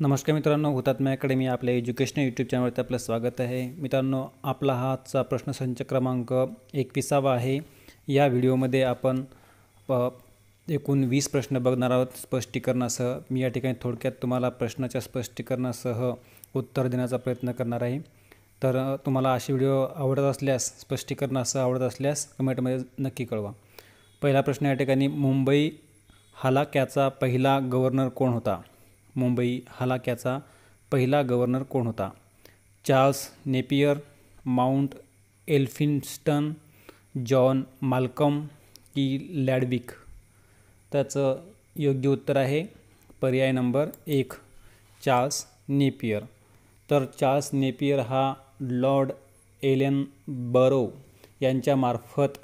नमस्कार मित्रांनो हुतात्मा अकॅडमी आपल्या एज्युकेशनल यूट्यूब चॅनलवरती आपलं स्वागत आहे मित्रांनो आपला हाचा प्रश्नसंच क्रमांक एकविसावा आहे या व्हिडिओमध्ये आपण एकूण वीस प्रश्न बघणार आहोत स्पष्टीकरणासह मी या ठिकाणी थोडक्यात तुम्हाला प्रश्नाच्या स्पष्टीकरणासह उत्तर देण्याचा प्रयत्न करणार आहे तर तुम्हाला असे व्हिडिओ आवडत असल्यास स्पष्टीकरणासह आवडत असल्यास कमेंटमध्ये नक्की कळवा पहिला प्रश्न या ठिकाणी मुंबई हलाक्याचा पहिला गव्हर्नर कोण होता मुंबई हलाक्याचा पहिला गव्हर्नर कोण होता Charles Napier Mount Elphinstone John Malcolm की लॅडविक त्याचं योग्य उत्तर आहे पर्याय नंबर एक चार्ल्स नेपियर तर चार्ल्स नेपियर हा लॉर्ड एलेन बरो यांच्यामार्फत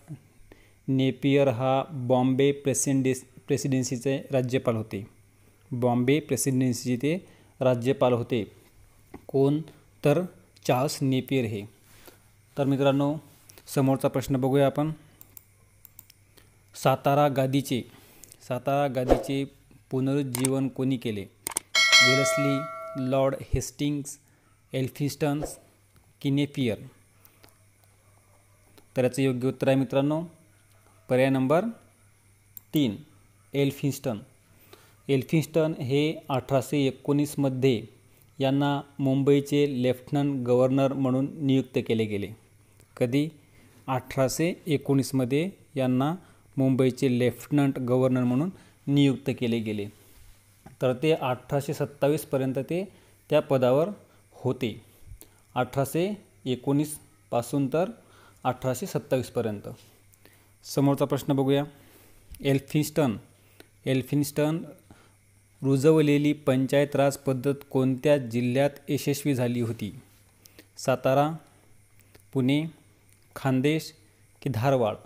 नेपियर हा बॉम्बे प्रेसिडे प्रेसिडेन्सीचे राज्यपाल होते बॉम्बे प्रेसिडेन्सीचे ते राज्यपाल होते कोण तर चार्ल्स नेपियर हे तर मित्रांनो समोरचा प्रश्न बघूया आपण सातारा गादीचे सातारा गादीचे पुनरुज्जीवन कोणी केले वेलसली लॉर्ड हेस्टिंग्स एल्फिस्टन्स की तर याचं योग्य उत्तर आहे मित्रांनो पर्याय नंबर तीन एल्फिन्स्टन एल्फिन्स्टन हे अठराशे एकोणीसमध्ये यांना मुंबईचे लेफ्टनंट गव्हर्नर म्हणून नियुक्त केले गेले कधी अठराशे एकोणीसमध्ये यांना मुंबईचे लेफ्टनंट गव्हर्नर म्हणून नियुक्त केले गेले तर ते अठराशे सत्तावीसपर्यंत ते त्या पदावर होते अठराशे एकोणीसपासून तर अठराशे सत्तावीसपर्यंत समोरचा प्रश्न बघूया एल्फिन्स्टन एल्फिन्स्टन रुजवलेली पंचायत राज पद्धत कोणत्या जिल्ह्यात यशस्वी झाली होती सातारा पुणे खानदेश की धारवाड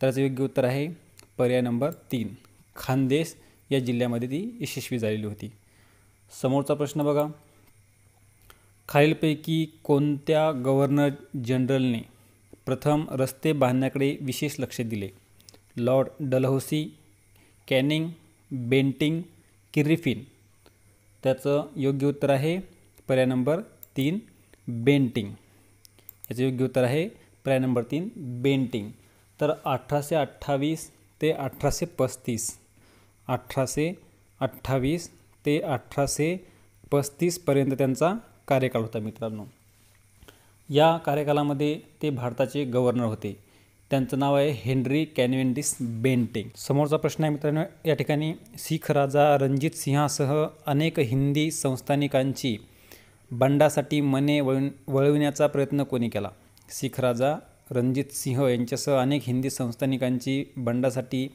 त्याचं योग्य उत्तर आहे पर्याय नंबर तीन खानदेश या जिल्ह्यामध्ये ती यशस्वी झालेली होती समोरचा प्रश्न बघा खालीलपैकी कोणत्या गव्हर्नर जनरलने प्रथम रस्ते बांधण्याकडे विशेष लक्ष दिले लॉर्ड डलहौसी कॅनिंग बेंटिंग किरिफिन त्याचं योग्य उत्तर आहे पर्याय नंबर तीन बेंटिंग याचं योग्य उत्तर आहे पर्याय नंबर तीन बेंटिंग तर अठराशे अठ्ठावीस ते अठराशे पस्तीस अठराशे अठ्ठावीस ते अठराशे पस्तीसपर्यंत त्यांचा कार्यकाळ होता मित्रांनो या कार्यकालामध्ये ते भारताचे गव्हर्नर होते त्यांचं नाव आहे हेनरी कॅनवेंडिस बेंटे समोरचा प्रश्न आहे मित्रांनो या ठिकाणी सिख राजा रणजित सिंहासह अनेक हिंदी संस्थानिकांची बंडासाठी मने वळ वळविण्याचा प्रयत्न कोणी केला सिख राजा रणजित सिंह यांच्यासह अनेक हिंदी संस्थानिकांची बंडासाठी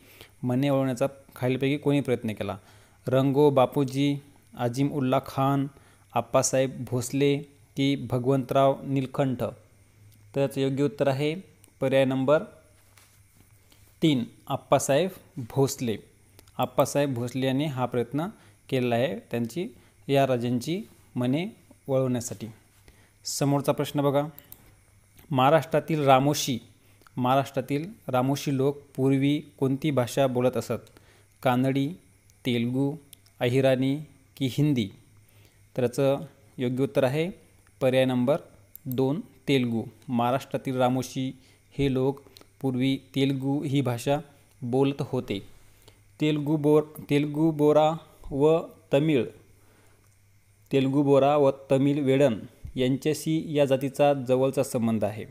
मने वळवण्याचा खालीलपैकी कोणी प्रयत्न केला रंगो बापूजी आजिम उल्ला खान आप्पासाहेब भोसले की भगवंतराव नीलकंठ त्याचं योग्य उत्तर आहे पर्याय नंबर तीन आप्पासाहेब भोसले आप्पासाहेब भोसले यांनी हा प्रयत्न केलेला आहे त्यांची या राजांची मने वळवण्यासाठी समोरचा प्रश्न बघा महाराष्ट्रातील रामोशी महाराष्ट्रातील रामोशी लोक पूर्वी कोणती भाषा बोलत असत कानडी तेलगू अहिराणी की हिंदी त्याचं योग्य उत्तर आहे पर्याय नंबर दोन तेलगू महाराष्ट्रातील रामोशी हे लोक पूर्वी तेलगू ही भाषा बोलत होते तेलगू बोर तेलगू बोरा व तमिळ तेलगू बोरा व तमिळ वेडन यांच्याशी या जातीचा जवळचा संबंध आहे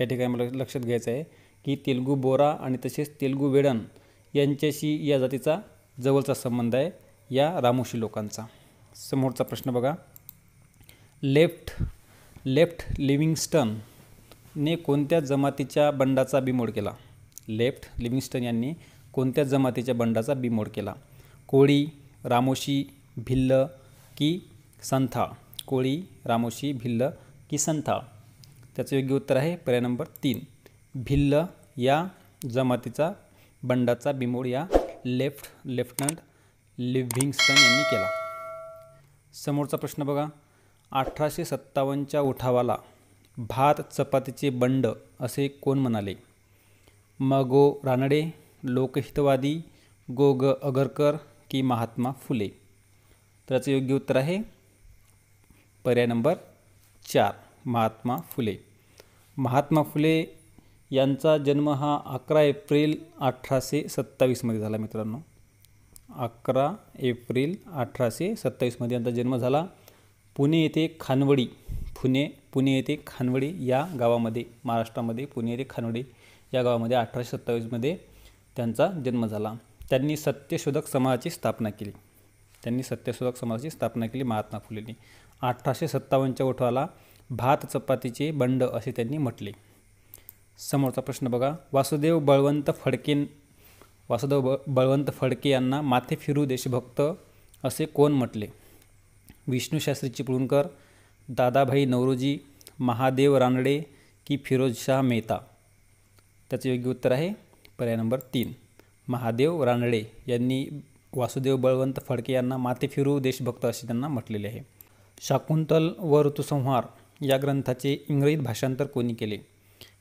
या ठिकाणी मला लक्षात घ्यायचं आहे की तेलगू बोरा आणि तसेच तेलगू वेडन यांच्याशी या जातीचा जवळचा संबंध आहे या रामोशी लोकांचा समोरचा प्रश्न बघा लेफ्ट लेफ्ट ने कोणत्या जमातीच्या बंडाचा बिमोड केला लेफ्ट लिव्हिंगस्टन यांनी कोणत्या जमातीच्या बंडाचा बिमोड केला कोळी रामोशी भिल्ल की संथा कोळी रामोशी भिल्ल की संथा त्याचं योग्य उत्तर आहे पर्याय नंबर तीन भिल्ल या जमातीचा बंडाचा बिमोड या लेफ्ट लेफ्टनंट लिव्हिंगस्टन यांनी केला समोरचा प्रश्न बघा अठराशे सत्तावन्नच्या उठावाला भात चपातीचे बंड असे कोण म्हणाले मगो रानडे लोकहितवादी गो अगरकर की महात्मा फुले तर याचं योग्य उत्तर आहे पर्याय नंबर चार महात्मा फुले महात्मा फुले यांचा जन्म हा अकरा एप्रिल अठराशे सत्तावीसमध्ये झाला मित्रांनो अकरा एप्रिल अठराशे सत्तावीसमध्ये यांचा जन्म झाला पुणे येथे खानवडी पुणे पुणे येथे खानवडी या गावामध्ये महाराष्ट्रामध्ये पुणे येथे खानवडी या गावामध्ये अठराशे सत्तावीसमध्ये त्यांचा जन्म झाला त्यांनी सत्यशोधक समाजाची स्थापना केली त्यांनी सत्यशोधक समाजाची स्थापना केली महात्मा फुलेंनी अठराशे सत्तावन्नच्या उठवाला भात चपातीचे बंड असे त्यांनी म्हटले समोरचा प्रश्न बघा वासुदेव बळवंत फडके वासुदेव ब बळवंत फडके यांना माथे फिरू देशभक्त असे कोण म्हटले विष्णूशास्त्री चिपळूणकर दादाभाई नवरोजी महादेव रानडे की फिरोजशाह मेहता त्याचं योग्य उत्तर आहे पर्याय नंबर तीन महादेव रानडे यांनी वासुदेव बळवंत फडके यांना माते फिरू देशभक्त असे त्यांना म्हटलेले आहे शाकुंतल व ऋतुसंहार या ग्रंथाचे इंग्रजीत भाषांतर कोणी केले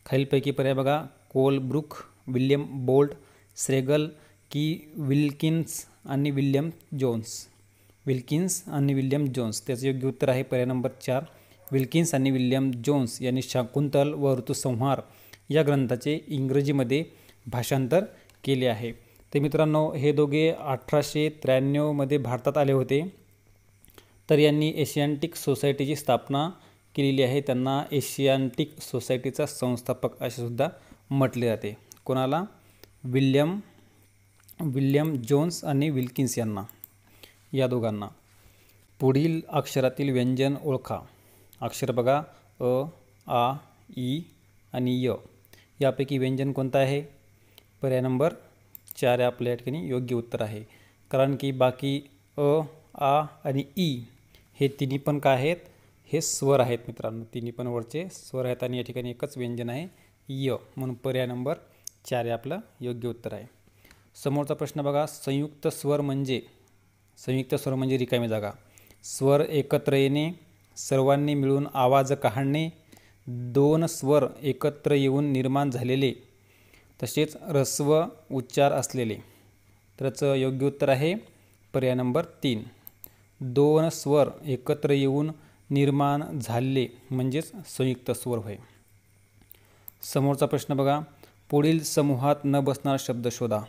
खालीलपैकी पर्याय बघा कोल ब्रुक विल्यम बोल्ट स्रेगल की विल्किन्स आणि विल्यम जोन्स विल्किन्स आणि विल्यम जोन्स त्याचं योग्य उत्तर आहे पर्याय नंबर चार विल्किन्स आणि विल्यम जोन्स यांनी शाकुंतल व ऋतुसंहार या ग्रंथाचे इंग्रजीमध्ये भाषांतर केले आहे ते मित्रांनो हे दोघे अठराशे त्र्याण्णवमध्ये भारतात आले होते तर यांनी एशियांटिक सोसायटीची स्थापना केलेली आहे त्यांना एशियांटिक सोसायटीचा संस्थापक असे सुद्धा म्हटले जाते कोणाला विल्यम विल्यम जोन्स आणि विल्किन्स यांना या दोघांना पुढील अक्षरातील व्यंजन ओळखा अक्षर बघा अ आ ई आणि य यापैकी व्यंजन कोणतं आहे पर्याय नंबर चार आपल्या या ठिकाणी योग्य उत्तर आहे कारण की बाकी अ आ आणि ई हे तिन्ही पण काय आहेत हे स्वर आहेत मित्रांनो तिन्ही पण वरचे स्वर आहेत आणि या ठिकाणी एकच व्यंजन आहे य म्हणून पर्याय नंबर चार आपलं योग्य उत्तर आहे समोरचा प्रश्न बघा संयुक्त स्वर म्हणजे संयुक्त स्वर म्हणजे रिकामी जागा स्वर एकत्र येणे सर्वांनी मिळून आवाज काढणे दोन स्वर एकत्र येऊन निर्माण झालेले तसेच रस्व उच्चार असलेले त्याचं योग्य उत्तर आहे पर्याय नंबर तीन दोन स्वर एकत्र येऊन निर्माण झाले म्हणजेच संयुक्त स्वर होय समोरचा प्रश्न बघा पुढील समूहात न बसणारा शब्द शोधा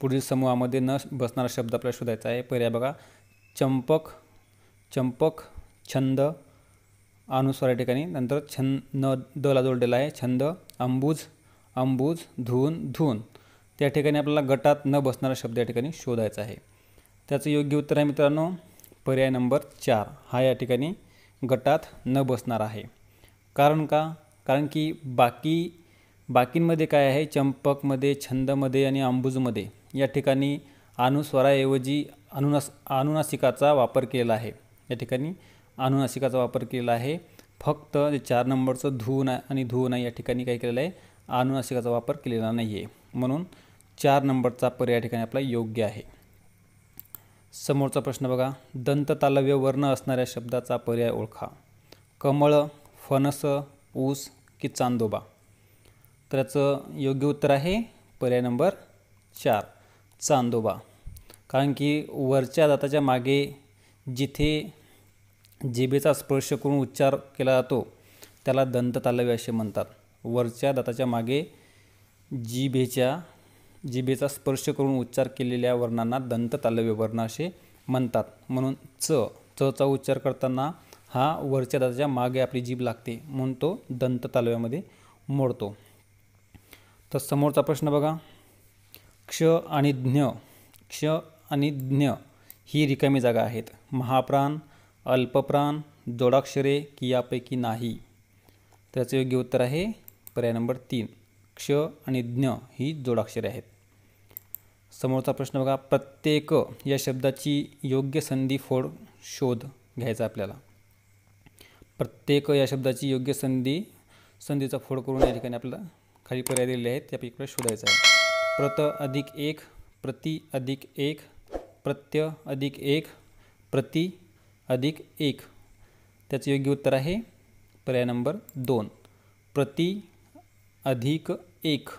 पुढील समूहामध्ये न बसणारा शब्द आपल्याला शोधायचा आहे पर्याय बघा चंपक चंपक छंद अनुस्वार या ठिकाणी नंतर छंद न दला जोडलेला आहे छंद अंबुज अंबुज धून धून त्या ठिकाणी आपल्याला गटात न बसणारा शब्द या ठिकाणी शोधायचा आहे त्याचं योग्य उत्तर आहे मित्रांनो पर्याय नंबर चार हा या ठिकाणी गटात न बसणार आहे कारण का कारण की बाकी बाकींमध्ये काय आहे चंपकमध्ये छंदमध्ये आणि अंबुजमध्ये या ठिकाणी अनुस्वराऐवजी अनुनास अनुनासिकाचा वापर केला आहे या ठिकाणी अनुनासिकाचा वापर केला आहे फक्त जे चार नंबरचं धू ना आणि धू नाही या ठिकाणी काय केलेलं आहे अनुनासिकाचा वापर केलेला नाही आहे म्हणून चार नंबरचा पर्याय या ठिकाणी आपला योग्य आहे समोरचा प्रश्न बघा दंततालव्य वर्ण असणाऱ्या शब्दाचा पर्याय ओळखा कमळ फणस ऊस की चांदोबा तर याचं योग्य उत्तर आहे पर्याय नंबर चार चांदोबा कारण की वरच्या दाताच्या मागे जिथे जिभेचा स्पर्श करून उच्चार केला जातो त्याला दंत तालव्य असे म्हणतात वरच्या दाताच्या मागे जिभेच्या जिभेचा स्पर्श करून उच्चार केलेल्या वर्णांना दंत तालव्य वर्ण असे म्हणतात म्हणून च चचा उच्चार करताना हा वरच्या दाताच्या मागे आपली जीभ लागते म्हणून तो दंत तालव्यामध्ये मोडतो तर समोरचा प्रश्न बघा क्ष आणि ज्ञ क्ष आणि ज्ञ ही रिकामी जागा आहेत महाप्राण अल्पप्राण जोडाक्षरे की यापैकी नाही त्याचं योग्य उत्तर आहे पर्याय नंबर तीन क्ष आणि ज्ञ ही जोडाक्षरे आहेत समोरचा प्रश्न बघा प्रत्येक या शब्दाची योग्य संधी फोड शोध घ्यायचा आपल्याला प्रत्येक या शब्दाची योग्य संधी संधीचा फोड करून या ठिकाणी आपल्याला खाली पर्याय दिलेले आहेत त्यापैकी शोधायचा आहे प्रत अधिक एक प्रति अधिक एक प्रत्य अधिक एक प्रति अधिक एक त्याचं योग्य उत्तर आहे पर्याय नंबर दोन प्रति अधिक एक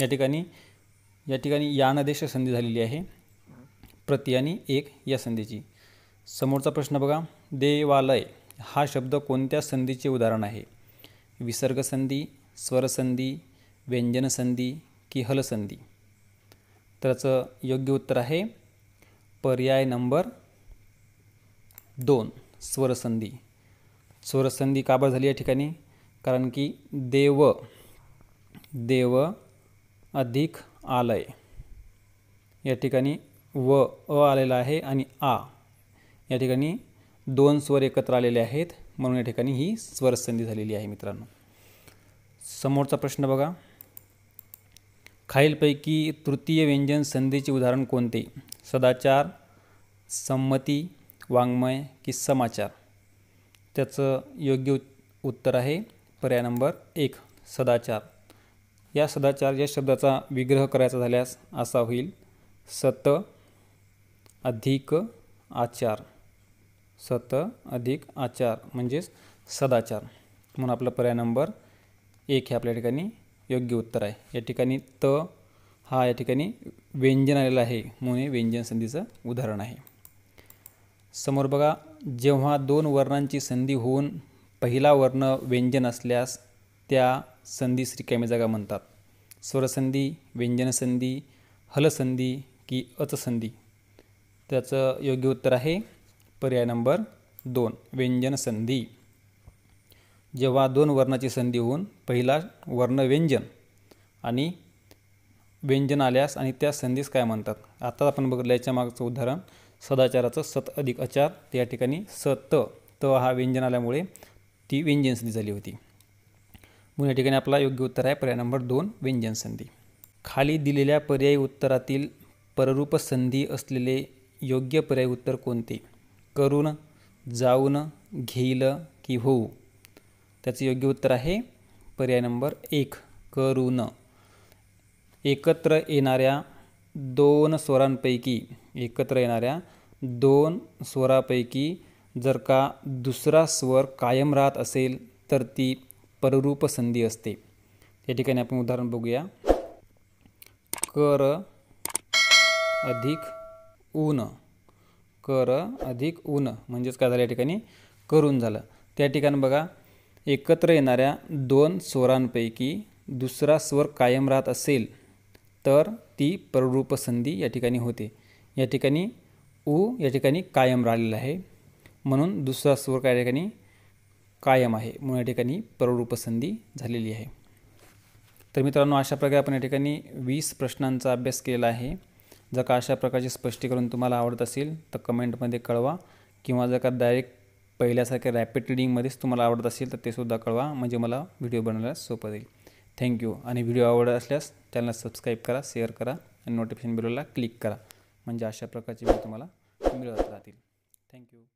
या ठिकाणी या ठिकाणी यानदेश संधी झालेली आहे प्रति आणि एक या संधीची समोरचा प्रश्न बघा देवालय हा शब्द कोणत्या संधीचे उदाहरण आहे विसर्गसंधी स्वरसंधी व्यंजनसंधी की हलसंधी त्याचं योग्य उत्तर आहे पर्याय नंबर दोन स्वरसंधी स्वरसंधी काबर झाली या ठिकाणी कारण की देव देव अधिक आलय या ठिकाणी व अ आलेला आहे आणि आ या ठिकाणी दोन स्वर एकत्र आलेले आहेत म्हणून या ठिकाणी ही स्वरसंधी झालेली आहे मित्रांनो समोरचा प्रश्न बघा खालीलपैकी तृतीय व्यंजन संधीचे उदाहरण कोणते सदाचार संमती वाङ्मय की समाचार त्याचं योग्य उत्तर आहे पर्याय नंबर एक सदाचार या सदाचार या शब्दाचा विग्रह करायचा झाल्यास असा होईल सत अधिक आचार सत अधिक आचार म्हणजेच सदाचार म्हणून आपला पर्याय नंबर एक हे आपल्या ठिकाणी योग्य उत्तर आहे या ठिकाणी त हा या ठिकाणी व्यंजन आलेला आहे म्हणून व्यंजन संधीचं उदाहरण आहे समोर बघा जेव्हा दोन वर्णांची संधी होऊन पहिला वर्ण व्यंजन असल्यास त्या संधी श्रीकामी जागा म्हणतात स्वरसंधी व्यंजनसंधी हलसंधी की अचसंधी त्याचं योग्य उत्तर आहे पर्याय नंबर दोन व्यंजनसंधी जेव्हा दोन वर्णाची संधी होऊन पहिला वर्ण व्यंजन आणि व्यंजन आल्यास आणि त्या संधीस काय म्हणतात आता आपण बघितलं याच्या मागचं उदाहरण सदाचाराचं सत अधिक आचार त्या ठिकाणी सत त हा व्यंजन आल्यामुळे ती व्यंजन संधी झाली होती म्हणून या ठिकाणी आपला योग्य उत्तर आहे पर्याय नंबर दोन व्यंजन संधी खाली दिलेल्या पर्यायी उत्तरातील पररूप संधी असलेले योग्य पर्याय उत्तर कोणते करून जाऊन घेईल की होऊ त्याचं योग्य उत्तर आहे पर्याय नंबर एक करून एकत्र येणाऱ्या दोन स्वरांपैकी एकत्र येणाऱ्या दोन स्वरापैकी जर का दुसरा स्वर कायम राहत असेल तर ती पररूप संधी असते या ठिकाणी आपण उदाहरण बघूया कर अधिक ऊन कर अधिक ऊन म्हणजेच काय झालं या ठिकाणी करून झालं त्या ठिकाणी बघा एकत्र येणाऱ्या दोन स्वरांपैकी दुसरा स्वर कायम राहत असेल तर ती पररूपसंधी या ठिकाणी होते या ठिकाणी ऊ या ठिकाणी कायम राहिलेला आहे म्हणून दुसरा स्वर काय ठिकाणी कायम आहे म्हणून या ठिकाणी प्ररूपसंधी झालेली आहे तर मित्रांनो अशा प्रकारे आपण या ठिकाणी वीस प्रश्नांचा अभ्यास केलेला आहे जर का अशा प्रकारचे स्पष्टीकरण तुम्हाला आवडत असेल तर कमेंटमध्ये कळवा किंवा जर का डायरेक्ट पहिल्यासारख्या रॅपिड रिडिंगमध्येच तुम्हाला आवडत असेल तर ते सुद्धा कळवा म्हणजे मला व्हिडिओ बनवायला सोपं जाईल थँक्यू आणि व्हिडिओ आवडत असल्यास चॅनलला सबस्क्राईब करा शेअर करा आणि नोटिफिकेशन बिलोला क्लिक करा म्हणजे अशा प्रकारचे व्हिडिओ तुम्हाला मिळत राहतील थँक्यू